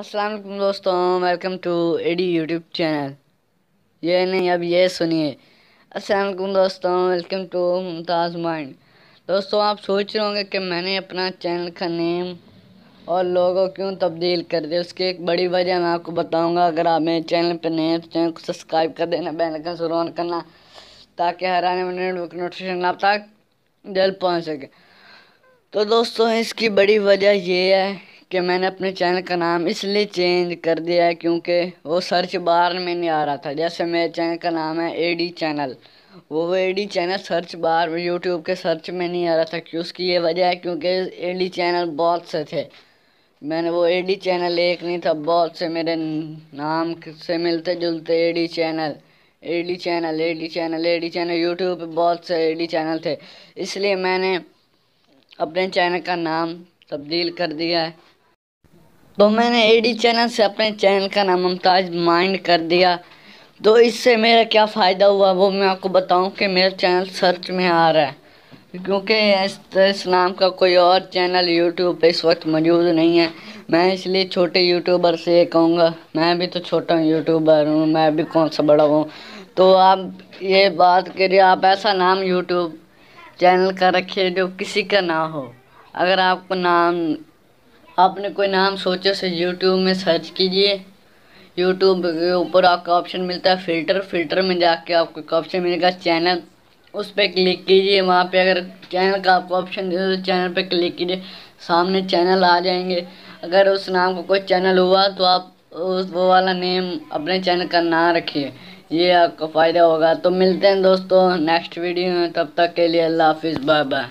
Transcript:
वालेकुम दोस्तों welcome to AD YouTube channel ये नहीं अब ये सुनिए वालेकुम दोस्तों वेलकम टू मुमताज़ माइंड दोस्तों आप सोच रहे होंगे कि मैंने अपना चैनल का नेम और लोगों क्यों तब्दील कर दिया उसकी एक बड़ी वजह मैं आपको बताऊंगा अगर आप मेरे चैनल पर नए तो चैनल को सब्सक्राइब कर देना बेल का जरूर ऑन करना ताकि हर आने वाले नोटिफिकेशन आप तक जल्द पहुँच सके तो दोस्तों इसकी बड़ी वजह ये है कि मैंने अपने चैनल का नाम इसलिए चेंज कर दिया है क्योंकि वो सर्च बार में नहीं आ रहा था जैसे मेरे चैनल का नाम है ए डी चैनल वो A D channel search bar में यूट्यूब के सर्च में नहीं आ रहा था कि उसकी ये वजह है क्योंकि ए डी चैनल बहुत से थे मैंने वो ए डी चैनल एक नहीं था बहुत से मेरे नाम से मिलते जुलते A D channel A D channel A D channel A D channel YouTube पर बहुत से ए डी चैनल थे इसलिए मैंने अपने चैनल का नाम तब्दील कर दिया है तो मैंने एडी चैनल से अपने चैनल का नाम मुमताज माइंड कर दिया तो इससे मेरा क्या फ़ायदा हुआ वो मैं आपको बताऊं कि मेरा चैनल सर्च में आ रहा है क्योंकि इस, इस नाम का कोई और चैनल यूट्यूब पे इस वक्त मौजूद नहीं है मैं इसलिए छोटे यूट्यूबर से ये कहूँगा मैं भी तो छोटा यूट्यूबर हूँ मैं भी कौन सा बड़ा हूँ तो आप ये बात करिए आप ऐसा नाम यूट्यूब चैनल का रखिए जो किसी का ना हो अगर आपको नाम आपने कोई नाम सोचे से यूट्यूब में सर्च कीजिए यूट्यूब के ऊपर आपका ऑप्शन मिलता है फ़िल्टर फ़िल्टर में जाके आपको एक ऑप्शन मिलेगा चैनल उस पर क्लिक कीजिए वहाँ पे अगर चैनल का आपको ऑप्शन दे तो चैनल पे क्लिक कीजिए सामने चैनल आ जाएंगे अगर उस नाम का को कोई चैनल हुआ तो आप उस वो वाला नेम अपने चैनल का ना रखिए ये आपको फ़ायदा होगा तो मिलते हैं दोस्तों नेक्स्ट वीडियो में तब तक के लिए अल्लाह हाफिज़ बाय बाय